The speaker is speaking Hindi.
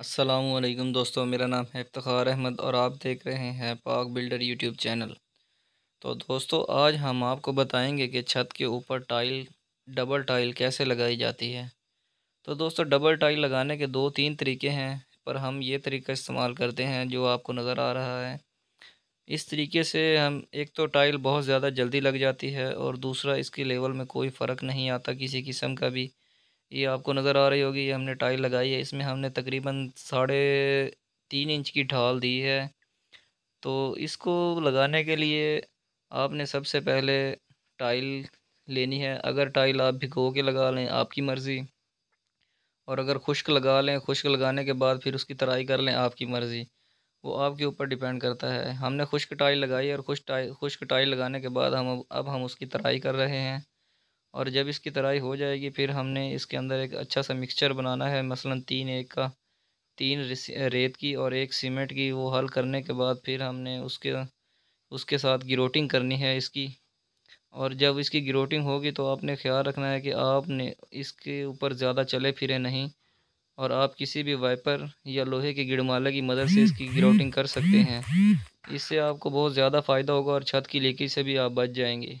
असलम दोस्तों मेरा नाम है इफ्तार अहमद और आप देख रहे हैं पाक बिल्डर यूट्यूब चैनल तो दोस्तों आज हम आपको बताएंगे कि छत के ऊपर टाइल डबल टाइल कैसे लगाई जाती है तो दोस्तों डबल टाइल लगाने के दो तीन तरीके हैं पर हम ये तरीका इस्तेमाल करते हैं जो आपको नज़र आ रहा है इस तरीके से हम एक तो टाइल बहुत ज़्यादा जल्दी लग जाती है और दूसरा इसके लेवल में कोई फ़र्क नहीं आता किसी किस्म का भी ये आपको नज़र आ रही होगी ये हमने टाइल लगाई है इसमें हमने तकरीबन साढ़े तीन इंच की ढाल दी है तो इसको लगाने के लिए आपने सबसे पहले टाइल लेनी है अगर टाइल आप भिगो के लगा लें आपकी मर्ज़ी और अगर खुश्क लगा लें खुश्क लगाने के बाद फिर उसकी तराई कर लें आपकी मर्ज़ी वो आपके ऊपर डिपेंड करता है हमने खुश्क टाइल लगाई और खुश टाइल खुश्क टाइल लगाने के बाद हम अब हम उसकी तराई कर रहे हैं और जब इसकी तराई हो जाएगी फिर हमने इसके अंदर एक अच्छा सा मिक्सचर बनाना है मसलन तीन एक का तीन रेत की और एक सीमेंट की वो हल करने के बाद फिर हमने उसके उसके साथ ग्रोटिंग करनी है इसकी और जब इसकी ग्रोटिंग होगी तो आपने ख्याल रखना है कि आपने इसके ऊपर ज़्यादा चले फिरे नहीं और आप किसी भी वाइपर या लोहे के गिड़माले की मदद से इसकी ग्रोटिंग कर सकते हैं इससे आपको बहुत ज़्यादा फ़ायदा होगा और छत की लीकेज से भी आप बच जाएंगे